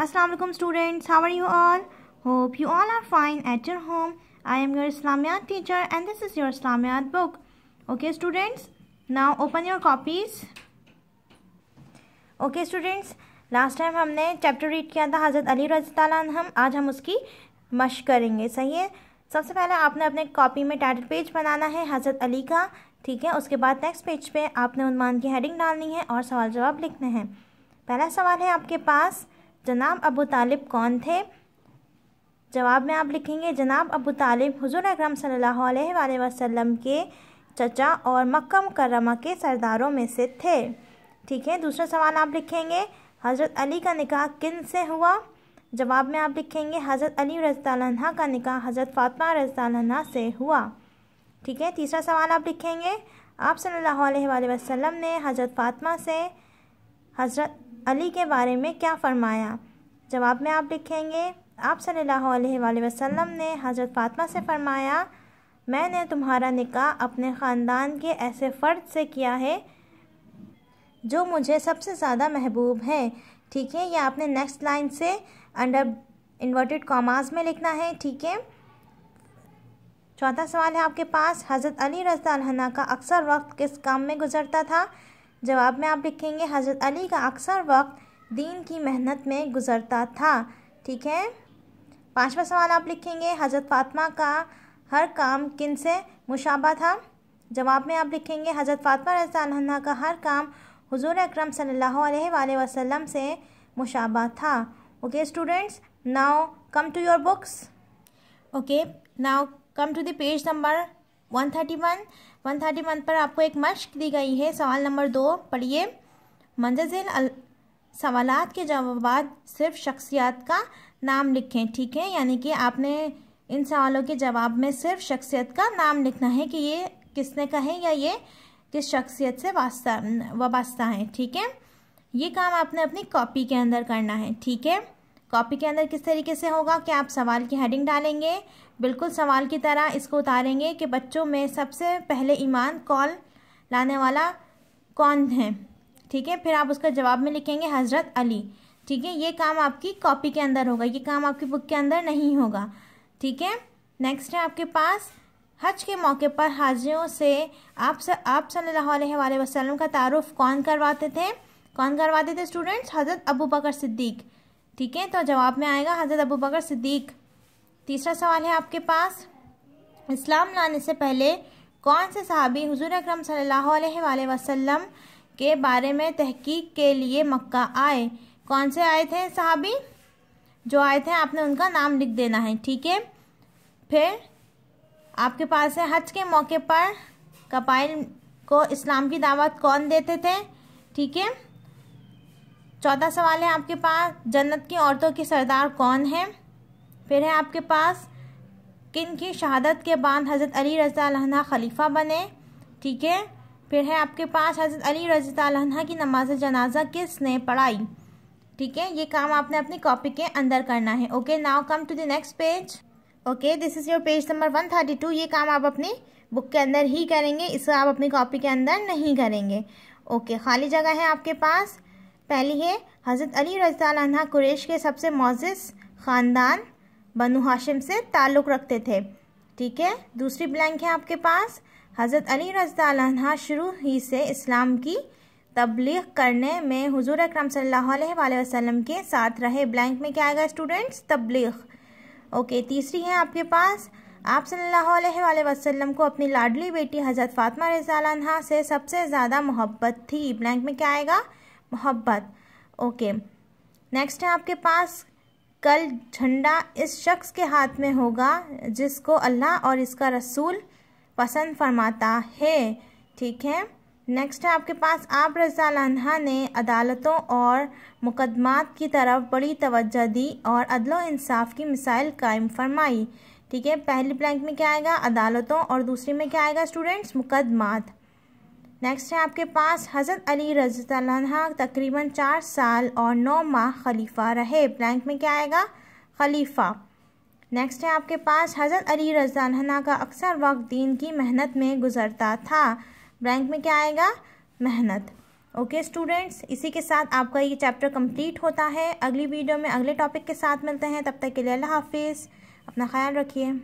Aslam students how are you all hope you all are fine at your home I am your Islamiyat teacher and this is your Islamiyat book okay students now open your copies okay students last time हमने chapter read किया था हज़रत अली रजी हम आज हम उसकी मश करेंगे सही है सबसे पहले आपने अपने कॉपी में टाइटल पेज बनाना है हज़रत अली का ठीक है उसके बाद नेक्स्ट पेज पे आपने उनमान की हेडिंग डालनी है और सवाल जवाब लिखने हैं पहला सवाल है आपके पास जनाब अबू तालिब कौन थे जवाब में आप लिखेंगे जनाब अबू तालिब हुजूर अकरम सल्लल्लाहु अलैहि वसल्लम के चचा और मक्का मुकरमा के सरदारों में से थे ठीक है दूसरा सवाल आप लिखेंगे हज़रत अली का निकाह किन से हुआ जवाब में आप लिखेंगे हज़रत अली रजतः का निकाह हज़रत फ़ातमा रजतः से हुआ ठीक है तीसरा सवाल आप लिखेंगे आप सल्लल्लाहु अलैहि वसल्लम ने हज़रत फ़ातमा से हज़रत अली के बारे में क्या फ़रमाया जवाब में आप लिखेंगे आप सल्लल्लाहु अलैहि वसल्लम ने हज़रत फ़ातिमा से फ़रमाया मैंने तुम्हारा निकाह अपने ख़ानदान के ऐसे फ़र्द से किया है जो मुझे सबसे ज़्यादा महबूब है ठीक है यह आपने नेक्स्ट लाइन से अंडर इन्वर्टेड कॉमास में लिखना है ठीक है चौथा सवाल है आपके पास हज़रत अली रजा का अक्सर वक्त किस काम में गुजरता था जवाब में आप लिखेंगे हज़रत अली का अक्सर वक्त दीन की मेहनत में गुजरता था ठीक है पांचवा सवाल आप लिखेंगे हज़रत फातमा का हर काम किन से मुशाबा था जवाब में आप लिखेंगे हज़रत फातमा रजा का हर काम हुजूर अकरम सल्लल्लाहु अलैहि वसल्लम से मुशाबा था okay students now come to your books okay now come to the page number one thirty one one thirty one पर आपको एक मश्क दी गई है सवाल नंबर दो पढ़िए मंजिल सवाल के जवाब सिर्फ शख्सियात का नाम लिखें ठीक है यानी कि आपने इन सवालों के जवाब में सिर्फ शख्सियत का नाम लिखना है कि ये किसने कहे या ये किस शख्सियत से वास्ता वास्ता है ठीक है ये काम आपने अपनी कॉपी के अंदर करना है ठीक है कॉपी के अंदर किस तरीके से होगा कि आप सवाल की हेडिंग डालेंगे बिल्कुल सवाल की तरह इसको उतारेंगे कि बच्चों में सबसे पहले ईमान कॉल लाने वाला कौन है ठीक है फिर आप उसका जवाब में लिखेंगे हज़रत अली ठीक है ये काम आपकी कॉपी के अंदर होगा ये काम आपकी बुक के अंदर नहीं होगा ठीक है नेक्स्ट है आपके पास हज के मौके पर हाजियों से आप स, आप सल्लल्लाहु अलैहि वसल्लम का तारुफ कौन करवाते थे कौन करवाते थे स्टूडेंट्स हज़रत अबू बकर सिद्दीक़ ठीक है तो जवाब में आएगा हज़रत अबू बकर सिद्दीक तीसरा सवाल है आपके पास इस्लाम लाने से पहले कौन से सहाबी हजूर अक्रम सल्ला वसम के बारे में तहकीक के लिए मक्का आए कौन से आए थे सहाबी जो आए थे आपने उनका नाम लिख देना है ठीक है फिर आपके पास है हज के मौके पर कपाइल को इस्लाम की दावत कौन देते थे ठीक है चौथा सवाल है आपके पास जन्नत की औरतों की सरदार कौन है फिर है आपके पास किन की शहादत के बाद हज़रत अली रजा खलीफा बने ठीक है फिर है आपके पास हज़रत अली रजा की नमाज जनाजा किसने पढ़ाई ठीक है ये काम आपने अपनी कॉपी के अंदर करना है okay now come to the next page okay this is your page number one thirty two ये काम आप अपनी बुक के अंदर ही करेंगे इसको आप अपनी कॉपी के अंदर नहीं करेंगे ओके okay, खाली जगह है आपके पास पहली है हज़रत अली रजा कुरेश के सबसे मोजिस ख़ानदान बनु हाशिम से ताल्लुक़ रखते थे ठीक है दूसरी ब्लैंक है आपके पास हज़रत अली रजा शुरू ही से इस्लाम की तबलीग करने में हुजूर अकरम सल्लल्लाहु अलैहि के साथ रहे ब्लैंक में क्या आएगा स्टूडेंट्स तबलीग ओके तीसरी है आपके पास आप सल्लल्लाहु अलैहि वसल्लम को अपनी लाडली बेटी हज़रत फ़ातमा रजा से सबसे ज़्यादा मोहब्बत थी ब्लैंक में क्या आएगा मोहब्बत ओके नेक्स्ट है आपके पास कल झंडा इस शख्स के हाथ में होगा जिसको अल्लाह और इसका रसूल पसंद फरमाता है ठीक है नेक्स्ट है आपके पास आप रजा ने अदालतों और मुकदमात की तरफ बड़ी तवज्जो दी और अदलो इंसाफ की मिसाइल कायम फरमाई ठीक है पहली ब्लैंक में क्या आएगा अदालतों और दूसरी में क्या आएगा स्टूडेंट्स मुकदमात नेक्स्ट है आपके पास हज़रत अली रजतहा तकरीबन चार साल और नौ माह खलीफा रहे ब्लैंक में क्या आएगा खलीफा नेक्स्ट है आपके पास हज़रत अली रजा का अक्सर वक्त दीन की मेहनत में गुजरता था ब्लैंक में क्या आएगा मेहनत ओके स्टूडेंट्स इसी के साथ आपका ये चैप्टर कंप्लीट होता है अगली वीडियो में अगले टॉपिक के साथ मिलते हैं तब तक के लिए अल्लाह हाफिज़ अपना ख्याल रखिए